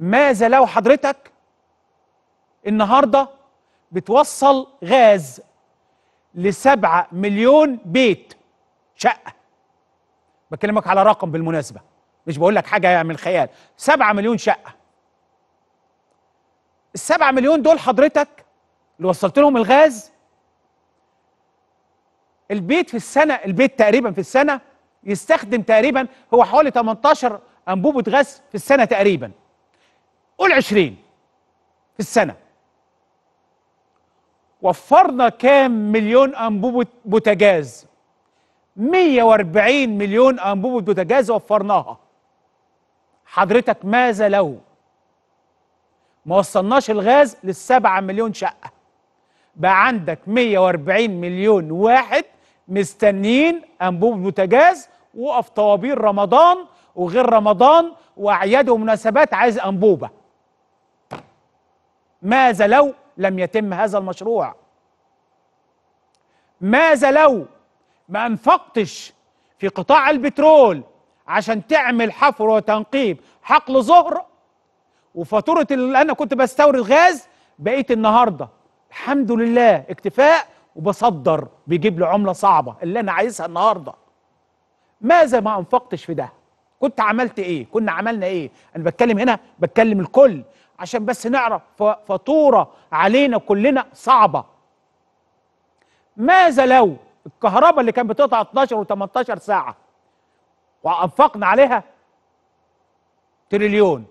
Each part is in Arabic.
ماذا لو حضرتك النهارده بتوصل غاز لسبعة مليون بيت شقة بكلمك على رقم بالمناسبة مش بقول لك حاجة من الخيال سبعة مليون شقة السبعة مليون دول حضرتك اللي وصلت لهم الغاز البيت في السنة البيت تقريبا في السنة يستخدم تقريبا هو حوالي 18 أنبوبة غاز في السنة تقريبا قول 20 في السنة وفرنا كام مليون أنبوبة بوتاجاز 140 مليون أنبوبة بوتاجاز وفرناها حضرتك ماذا لو ما وصلناش الغاز للسبعة مليون شقة بقى عندك 140 مليون واحد مستنيين أنبوبة بوتاجاز وقف طوابير رمضان وغير رمضان وأعياد ومناسبات عايز أنبوبة ماذا لو لم يتم هذا المشروع ماذا لو ما انفقتش في قطاع البترول عشان تعمل حفر وتنقيب حقل ظهر وفاتورة اللي أنا كنت بستورد غاز بقيت النهاردة الحمد لله اكتفاء وبصدر بيجيب لي عملة صعبة اللي أنا عايزها النهاردة ماذا ما أنفقتش في ده كنت عملت إيه كنا عملنا إيه أنا بتكلم هنا بتكلم الكل عشان بس نعرف فاتوره علينا كلنا صعبه ماذا لو الكهرباء اللي كانت بتقطع 12 و18 ساعه وانفقنا عليها تريليون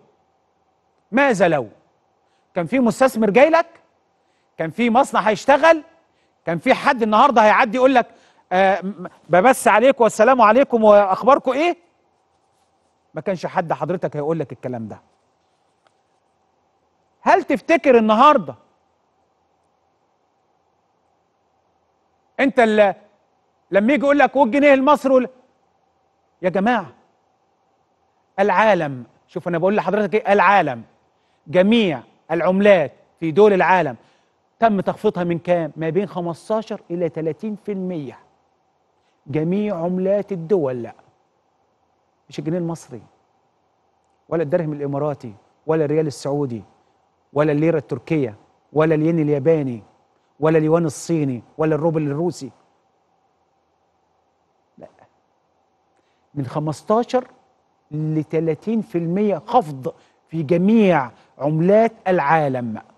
ماذا لو كان في مستثمر جاي لك كان في مصنع هيشتغل كان في حد النهارده هيعدي يقول لك آه ببس عليكم والسلام عليكم واخباركم ايه ما كانش حد حضرتك هيقول لك الكلام ده هل تفتكر النهارده انت اللي لما يجي يقول لك والجنيه المصري يا جماعه العالم شوف انا بقول لحضرتك ايه العالم جميع العملات في دول العالم تم تخفيضها من كام؟ ما بين 15 الى 30% جميع عملات الدول لا مش الجنيه المصري ولا الدرهم الاماراتي ولا الريال السعودي ولا الليرة التركية ولا الين الياباني ولا اليوان الصيني ولا الروبل الروسي لا من 15 ل 30% خفض في جميع عملات العالم